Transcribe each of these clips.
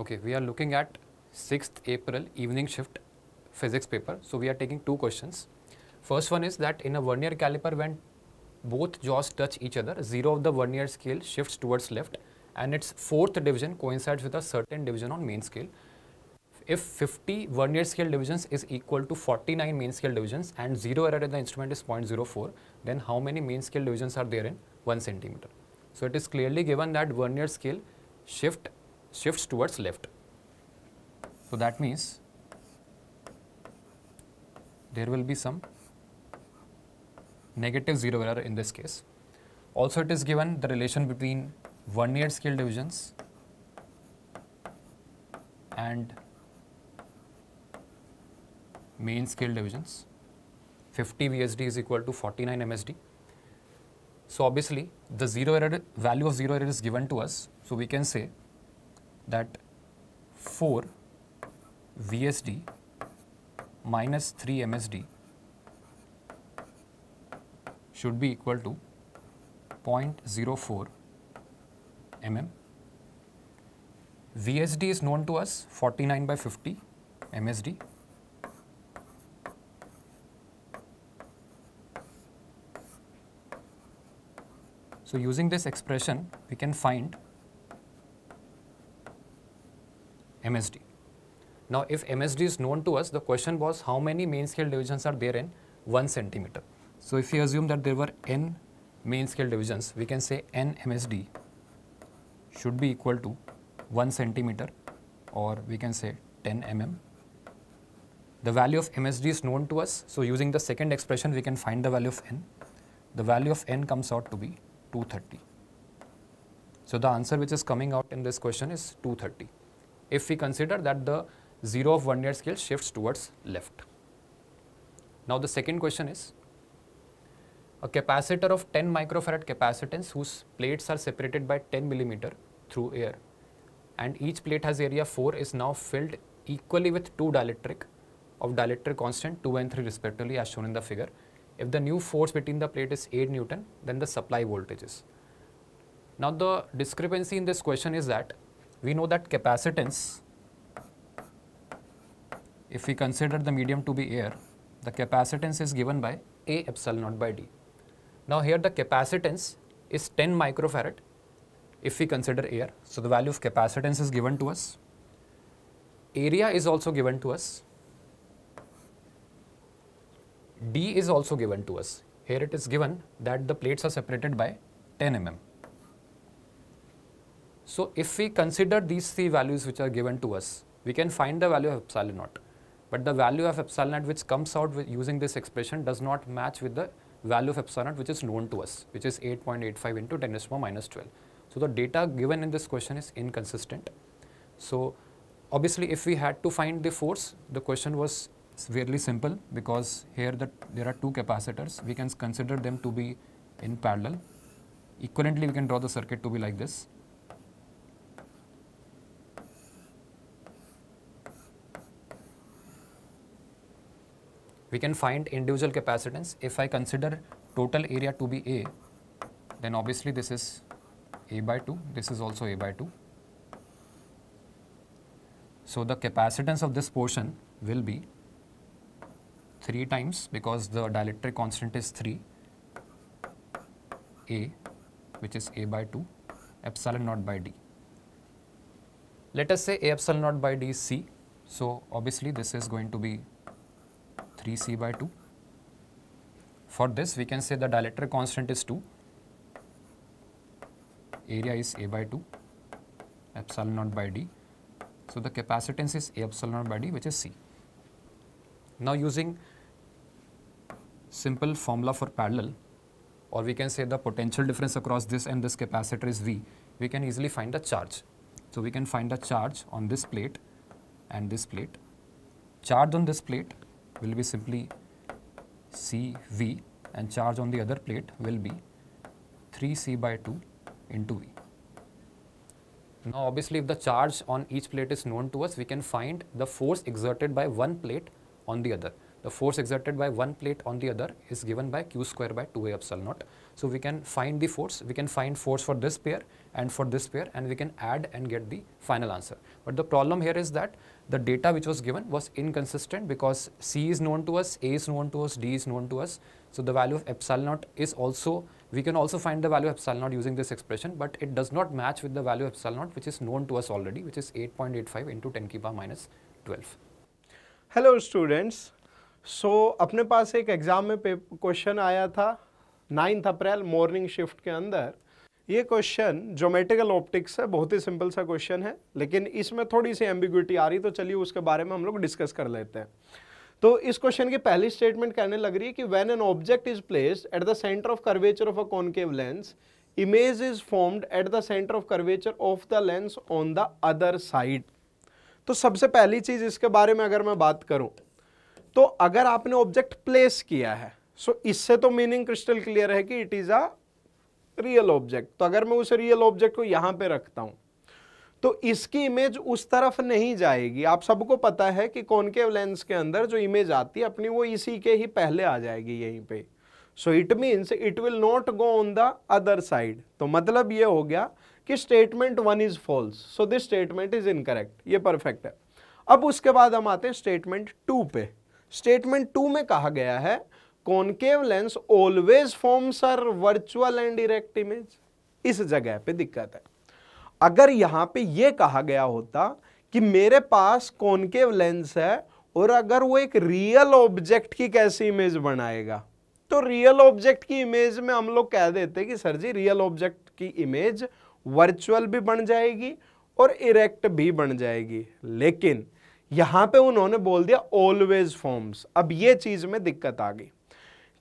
Okay, we are looking at 6th April evening shift physics paper. So we are taking two questions. First one is that in a vernier caliper when both jaws touch each other, 0 of the vernier scale shifts towards left and its 4th division coincides with a certain division on main scale. If 50 vernier scale divisions is equal to 49 main scale divisions and 0 error in the instrument is 0.04, then how many main scale divisions are there in 1 centimeter? So it is clearly given that vernier scale shift shifts towards left. So that means there will be some negative 0 error in this case. Also it is given the relation between one-year scale divisions and main scale divisions. 50 VSD is equal to 49 MSD. So obviously the zero error value of zero error is given to us. So we can say that 4 VSD minus 3 MSD should be equal to 0.04 mm. VSD is known to us 49 by 50 MSD. So, using this expression we can find MSD. Now, if MSD is known to us, the question was how many main scale divisions are there in 1 centimeter. So, if we assume that there were n main scale divisions, we can say n MSD should be equal to 1 centimeter or we can say 10 mm. The value of MSD is known to us. So, using the second expression, we can find the value of n. The value of n comes out to be 230. So, the answer which is coming out in this question is 230 if we consider that the 0 of 1 year scale shifts towards left. Now the second question is, a capacitor of 10 microfarad capacitance whose plates are separated by 10 millimeter through air and each plate has area 4 is now filled equally with 2 dielectric of dielectric constant 2 and 3 respectively as shown in the figure. If the new force between the plate is 8 Newton, then the supply voltage is. Now the discrepancy in this question is that we know that capacitance, if we consider the medium to be air, the capacitance is given by A epsilon naught by D. Now here the capacitance is 10 microfarad if we consider air. So the value of capacitance is given to us. Area is also given to us. D is also given to us. Here it is given that the plates are separated by 10 mm. So if we consider these three values which are given to us, we can find the value of epsilon naught. But the value of epsilon naught which comes out using this expression does not match with the value of epsilon naught which is known to us, which is 8.85 into 10 to the power minus 12. So the data given in this question is inconsistent. So obviously if we had to find the force, the question was fairly simple because here the, there are two capacitors, we can consider them to be in parallel. Equivalently, we can draw the circuit to be like this. we can find individual capacitance. If I consider total area to be A, then obviously this is A by 2, this is also A by 2. So, the capacitance of this portion will be 3 times because the dielectric constant is 3 A which is A by 2 epsilon naught by D. Let us say A epsilon naught by D is C. So, obviously this is going to be 3C by 2. For this we can say the dielectric constant is 2, area is A by 2, epsilon naught by D. So, the capacitance is A epsilon naught by D which is C. Now, using simple formula for parallel or we can say the potential difference across this and this capacitor is V, we can easily find the charge. So, we can find the charge on this plate and this plate. Charge on this plate will be simply CV and charge on the other plate will be 3C by 2 into V. Now obviously if the charge on each plate is known to us, we can find the force exerted by one plate on the other the force exerted by one plate on the other is given by q square by 2a epsilon naught. So we can find the force, we can find force for this pair and for this pair and we can add and get the final answer. But the problem here is that the data which was given was inconsistent because C is known to us, A is known to us, D is known to us. So the value of epsilon naught is also, we can also find the value of epsilon naught using this expression but it does not match with the value of epsilon naught which is known to us already which is 8.85 into 10 ki power minus 12. Hello students, so so, अपने पास एक exam में question आया था ninth April morning shift के अंदर ये question geometrical optics है बहुत ही सिंपल सा क्वेश्चन है लेकिन इसमें थोड़ी सी एम्बिग्यूटी आ रही तो चलिए उसके बारे में हम लोग डिस्कस कर लेते हैं तो इस क्वेश्चन की पहली स्टेटमेंट कहने लग रही है कि when an object is placed at the centre of curvature of a concave lens image is formed at the centre of curvature of the lens on the other side तो सबसे पहली चीज इसके बारे में अगर मैं बात करूं तो अगर आपने ऑब्जेक्ट प्लेस किया है सो so इससे तो मीनिंग क्रिस्टल क्लियर है कि it is a real object तो अगर मैं उस रियल ऑब्जेक्ट को यहां पे रखता हूं तो इसकी इमेज उस तरफ नहीं जाएगी आप सबको पता है कि कॉनकेव लेंस के अंदर जो इमेज आती है अपनी वो इसी के ही पहले आ जाएगी यहीं पे so it means it will not go on the other side तो मतलब ये हो गया कि statement one is false so this statement is incorrect ये परफेक्ट है अब उसके बाद हम आते हैं स्टेटमेंट टू पे स्टेटमेंट टू में कहा गया है concave lens always forms are virtual and erect image इस जगह पे दिक्कत है अगर यहां पे ये कहा गया होता कि मेरे पास कॉनकेव लेंस है और अगर वो एक रियल ऑब्जेक्ट की कैसी इमेज बनाएगा तो रियल ऑब्जेक्ट की इमेज में हम लोग कह देते कि सर जी रियल ऑब्जेक्ट की इमेज वर्चुअल भी बन जाएगी और इरेक्ट भी बन जाएगी लेकिन यहां पे उन्होंने बोल दिया ऑलवेज फॉर्म्स अब ये चीज में दिक्कत आ गई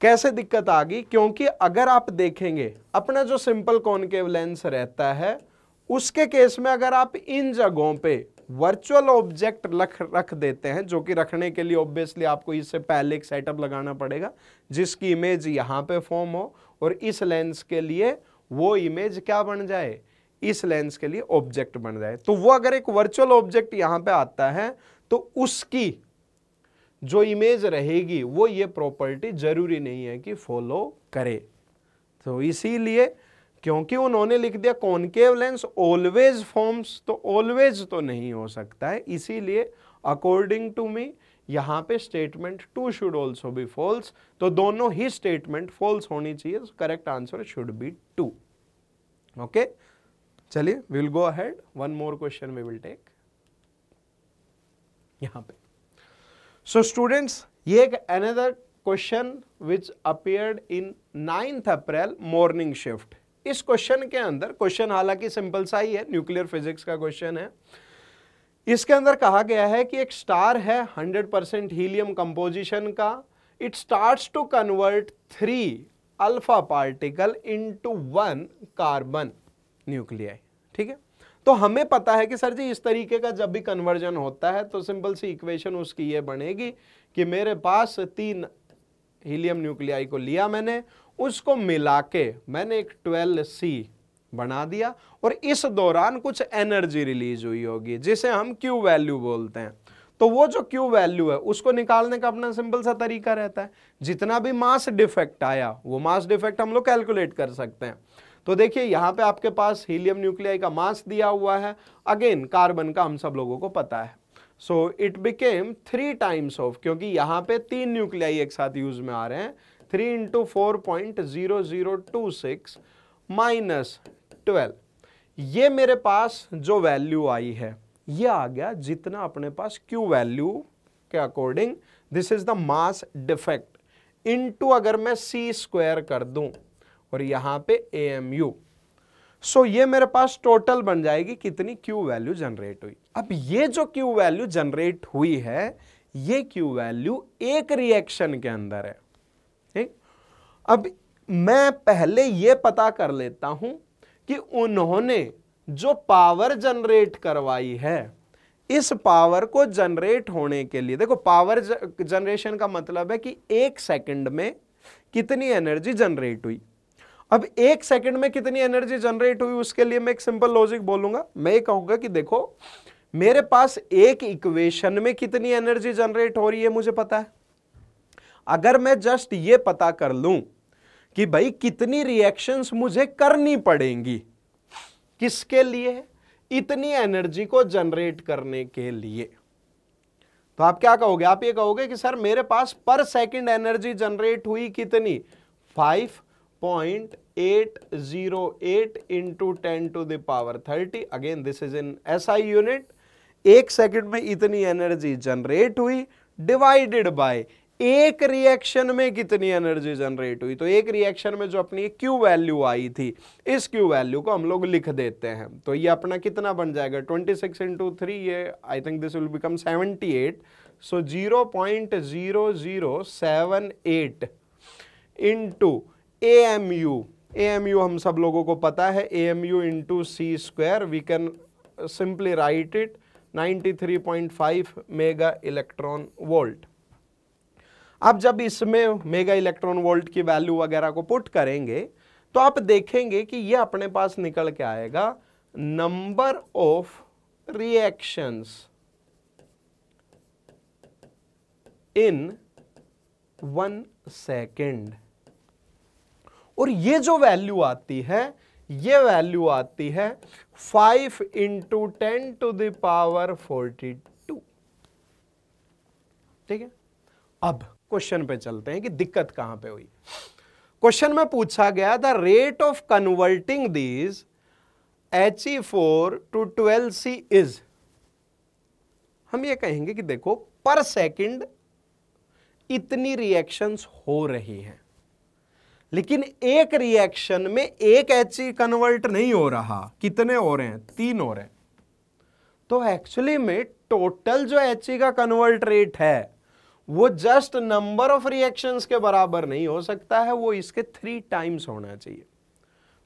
कैसे दिक्कत आ गई क्योंकि अगर आप देखेंगे अपना जो सिंपल कॉनकेव लेंस रहता है उसके केस में अगर आप इन जगहों पे वर्चुअल ऑब्जेक्ट रख रख देते हैं जो कि रखने के लिए ऑब्वियसली आपको इससे पहले एक सेटअप लगाना पड़ेगा जिसकी इमेज यहां पे फॉर्म हो और इस लेंस के लिए वो इमेज क्या बन जाए इस लेंस के लिए ऑब्जेक्ट बन जाए तो वो अगर एक वर्चुअल ऑब्जेक्ट यहां पे आता है तो उसकी जो इमेज रहेगी वो ये प्रॉपर्टी जरूरी नहीं है कि फॉलो करे तो इसीलिए क्योंकि उन्होंने लिख दिया कॉनकेव लेंस ऑलवेज फॉर्म्स तो ऑलवेज तो नहीं हो सकता है इसीलिए अकॉर्डिंग टू मी यहां पे statement two should also be false तो दोनों ही स्टेटमेंट फॉल्स होनी चाहिए correct answer should be two okay चलिए will go ahead one more question we will take यहाँ पे सो स्टूडेंट्स ये एक another question which appeared in ninth April morning shift इस क्वेश्चन के अंदर क्वेश्चन हालांकि सिंपल सा ही है न्यूक्लियर फिजिक्स का क्वेश्चन है इसके अंदर कहा गया है कि एक स्टार है 100 परसेंट हीलियम कंपोजिशन का it starts to convert three alpha particle into one carbon nuclei ठीक है तो हमें पता है कि सर जी इस तरीके का जब भी कन्वर्जन होता है तो सिंपल सी इक्वेशन उसकी ये बनेगी कि मेरे पास तीन हीलियम न्यूक्लियाई को लिया मैंने उसको मिला के मैंने एक ट्वेल्व सी बना दिया और इस दौरान कुछ एनर्जी रिलीज हुई होगी जिसे हम क्यू वैल्यू बोलते हैं तो वो जो क्यू वैल्यू है उसको निकालने का अपना सिंपल सा तरीका रहता है जितना भी मास डिफेक्ट आया वो मास डिफेक्ट हम लोग कैलकुलेट कर सकते हैं तो देखिए यहाँ पे आपके पास हीलियम न्यूक्लियाई का मास दिया हुआ है अगेन कार्बन का हम सब लोगों को पता है so it became three times of क्योंकि यहाँ पे तीन न्यूक्लियाई एक साथ यूज में आ रहे हैं three into four point zero zero two six minus twelve ये मेरे पास जो वैल्यू आई है ये आ गया जितना अपने पास क्यू वैल्यू के according this is the mass defect into अगर मैं सी स्क्वायर कर दूं और यहां पे ए एम यू सो ये मेरे पास टोटल बन जाएगी कितनी क्यू वैल्यू जनरेट हुई अब ये जो क्यू वैल्यू जनरेट हुई है ये क्यू वैल्यू एक रिएक्शन के अंदर है ठीक अब मैं पहले ये पता कर लेता हूं कि उन्होंने जो पावर जनरेट करवाई है इस पावर को जनरेट होने के लिए देखो पावर जनरेशन का मतलब है कि एक सेकंड में कितनी एनर्जी जनरेट हुई अब एक सेकंड में कितनी एनर्जी जनरेट हुई उसके लिए मैं एक सिंपल लॉजिक बोलूंगा मैं ये कहूंगा कि देखो मेरे पास एक इक्वेशन में कितनी एनर्जी जनरेट हो रही है मुझे पता है अगर मैं जस्ट ये पता कर लूं कि भाई कितनी रिएक्शंस मुझे करनी पड़ेंगी किसके लिए इतनी एनर्जी को जनरेट करने के लिए तो आप क्या कहोगे आप ये कहोगे कि सर मेरे पास पर सेकंड एनर्जी जनरेट हुई कितनी five point eight zero eight into ten to the power thirty again this is in S I unit एक सेकेंड में इतनी एनर्जी जनरेट हुई डिवाइडेड बाय एक रिएक्शन में कितनी एनर्जी जनरेट हुई तो एक रिएक्शन में जो अपनी क्यू वैल्यू आई थी इस क्यू वैल्यू को हम लोग लिख देते हैं तो ये अपना कितना बन जाएगा 26 सिक्स इंटू थ्री ये I think this will become 78 so zero point zero zero seven eight into a m u a m u हम सब लोगों को पता है a m u to c square we can simply write it 93.5 mega electron volt अब जब इसमें mega electron volt की वैल्यू वगैरह को पुट करेंगे तो आप देखेंगे कि ये अपने पास निकल के आएगा number of reactions in one second और ये जो वैल्यू आती है ये वैल्यू आती है five into ten to the power forty two ठीक है अब क्वेश्चन पे चलते हैं कि दिक्कत कहां पे हुई क्वेश्चन में पूछा गया the rate of converting these H e four to twelve C is हम ये कहेंगे कि देखो पर सेकंड इतनी रिएक्शंस हो रही हैं लेकिन एक रिएक्शन में एक एच कन्वर्ट e नहीं हो रहा कितने हो रहे हैं तीन हो रहे हैं तो एक्चुअली में टोटल जो एच e का कन्वर्ट रेट है वो जस्ट नंबर ऑफ रिएक्शंस के बराबर नहीं हो सकता है वो इसके थ्री टाइम्स होना चाहिए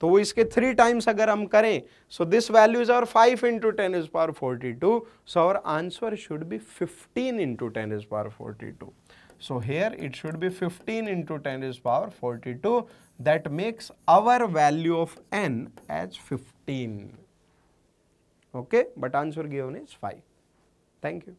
तो वो इसके थ्री टाइम्स अगर हम करें so this value is our five into ten is power forty two so our answer should be fifteen into ten is power forty two So here it should be 15 into 10 is power 42. That makes our value of n as 15. Okay, but answer given is 5. Thank you.